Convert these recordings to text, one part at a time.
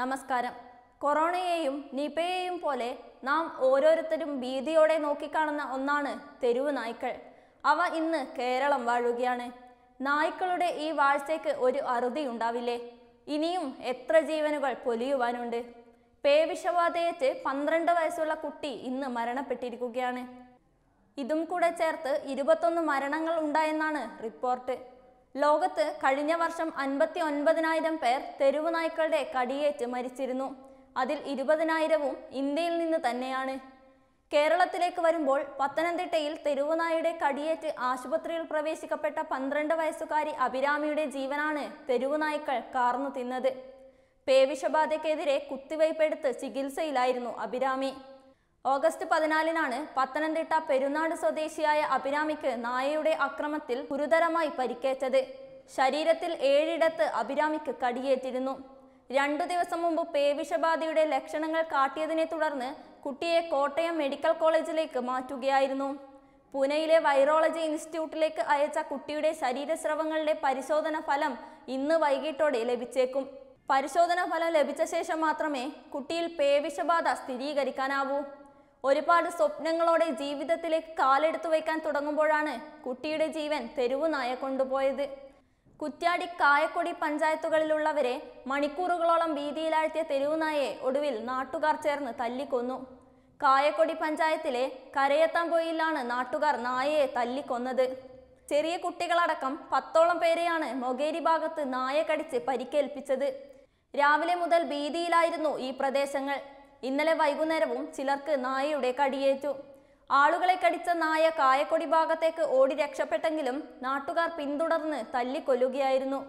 നമസ്കാരം കൊറോണയെയും നിപയെയും പോലെ നാം ഓരോരുത്തരും ഭീതിയോടെ നോക്കിക്കാണുന്ന ഒന്നാണ് തെരുവ് നായ്ക്കൾ അവ ഇന്ന് കേരളം വാഴുകയാണ് നായ്ക്കളുടെ ഈ വാഴ്ചയ്ക്ക് ഒരു അറുതി ഉണ്ടാവില്ലേ ഇനിയും എത്ര ജീവനുകൾ പൊലിയുവാനുണ്ട് പേവിഷവാതയേറ്റ് പന്ത്രണ്ട് വയസ്സുള്ള കുട്ടി ഇന്ന് മരണപ്പെട്ടിരിക്കുകയാണ് ഇതും കൂടെ ചേർത്ത് ഇരുപത്തൊന്ന് മരണങ്ങൾ ഉണ്ടായെന്നാണ് റിപ്പോർട്ട് ലോകത്ത് കഴിഞ്ഞ വർഷം അൻപത്തി ഒൻപതിനായിരം പേർ തെരുവു നായ്ക്കളുടെ കടിയേറ്റ് മരിച്ചിരുന്നു അതിൽ ഇരുപതിനായിരവും ഇന്ത്യയിൽ നിന്ന് തന്നെയാണ് കേരളത്തിലേക്ക് വരുമ്പോൾ പത്തനംതിട്ടയിൽ തെരുവുനായുടെ കടിയേറ്റ് ആശുപത്രിയിൽ പ്രവേശിക്കപ്പെട്ട പന്ത്രണ്ട് വയസ്സുകാരി അഭിരാമിയുടെ ജീവനാണ് തെരുവുനായ്ക്കൾ കാർന്നു തിന്നത് പേവിഷബാധയ്ക്കെതിരെ കുത്തിവയ്പ്പെടുത്ത് ചികിത്സയിലായിരുന്നു അഭിരാമി ഓഗസ്റ്റ് പതിനാലിനാണ് പത്തനംതിട്ട പെരുന്നാട് സ്വദേശിയായ അഭിരാമിക്ക് നായയുടെ അക്രമത്തിൽ ഗുരുതരമായി പരിക്കേറ്റത് ശരീരത്തിൽ ഏഴിടത്ത് അഭിരാമിക്ക് കടിയേറ്റിരുന്നു രണ്ടു ദിവസം മുമ്പ് പേവിഷബാധയുടെ ലക്ഷണങ്ങൾ കാട്ടിയതിനെ തുടർന്ന് കുട്ടിയെ കോട്ടയം മെഡിക്കൽ കോളേജിലേക്ക് മാറ്റുകയായിരുന്നു പൂനെയിലെ വൈറോളജി ഇൻസ്റ്റിറ്റ്യൂട്ടിലേക്ക് അയച്ച കുട്ടിയുടെ ശരീരസ്രവങ്ങളുടെ പരിശോധന ഫലം ഇന്ന് വൈകിട്ടോടെ ലഭിച്ചേക്കും പരിശോധന ഫലം ലഭിച്ച ശേഷം മാത്രമേ കുട്ടിയിൽ പേവിഷബാധ സ്ഥിരീകരിക്കാനാവൂ ഒരുപാട് സ്വപ്നങ്ങളോടെ ജീവിതത്തിലേക്ക് കാലെടുത്തു വയ്ക്കാൻ തുടങ്ങുമ്പോഴാണ് കുട്ടിയുടെ ജീവൻ തെരുവുനായ കൊണ്ടുപോയത് കുറ്റ്യാടി കായക്കൊടി പഞ്ചായത്തുകളിലുള്ളവരെ മണിക്കൂറുകളോളം ഭീതിയിലാഴ്ത്തിയ തെരുവുനായെ ഒടുവിൽ നാട്ടുകാർ ചേർന്ന് തല്ലിക്കൊന്നു കായക്കൊടി പഞ്ചായത്തിലെ കരയത്താംപൊയിലാണ് നാട്ടുകാർ നായയെ തല്ലിക്കൊന്നത് ചെറിയ കുട്ടികളടക്കം പത്തോളം പേരെയാണ് മൊകേരി ഭാഗത്ത് നായ കടിച്ച് പരിക്കേൽപ്പിച്ചത് രാവിലെ മുതൽ ഭീതിയിലായിരുന്നു ഈ പ്രദേശങ്ങൾ ഇന്നലെ വൈകുന്നേരവും ചിലർക്ക് നായയുടെ കടിയേറ്റു ആളുകളെ കടിച്ച നായ കായക്കൊടി ഭാഗത്തേക്ക് ഓടി രക്ഷപ്പെട്ടെങ്കിലും നാട്ടുകാർ പിന്തുടർന്ന് തല്ലിക്കൊല്ലുകയായിരുന്നു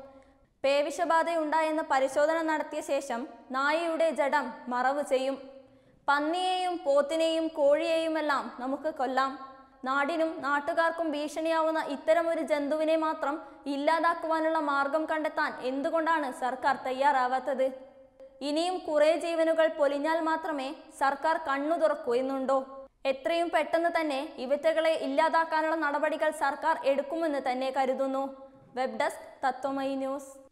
പേവിഷബാധയുണ്ടായെന്ന് പരിശോധന നടത്തിയ ശേഷം നായയുടെ ജഡം മറവ് ചെയ്യും പന്നിയെയും പോത്തിനെയും കോഴിയെയുമെല്ലാം നമുക്ക് കൊല്ലാം നാടിനും നാട്ടുകാർക്കും ഭീഷണിയാവുന്ന ഇത്തരമൊരു ജന്തുവിനെ മാത്രം ഇല്ലാതാക്കുവാനുള്ള മാർഗം കണ്ടെത്താൻ എന്തുകൊണ്ടാണ് സർക്കാർ തയ്യാറാവാത്തത് ഇനിയും കുറേ ജീവനുകൾ പൊലിഞ്ഞാൽ മാത്രമേ സർക്കാർ കണ്ണു തുറക്കൂ എന്നുണ്ടോ എത്രയും പെട്ടെന്ന് തന്നെ ഇവറ്റകളെ ഇല്ലാതാക്കാനുള്ള നടപടികൾ സർക്കാർ എടുക്കുമെന്ന് തന്നെ കരുതുന്നു വെബ് ഡെസ്ക് തത്വമയി ന്യൂസ്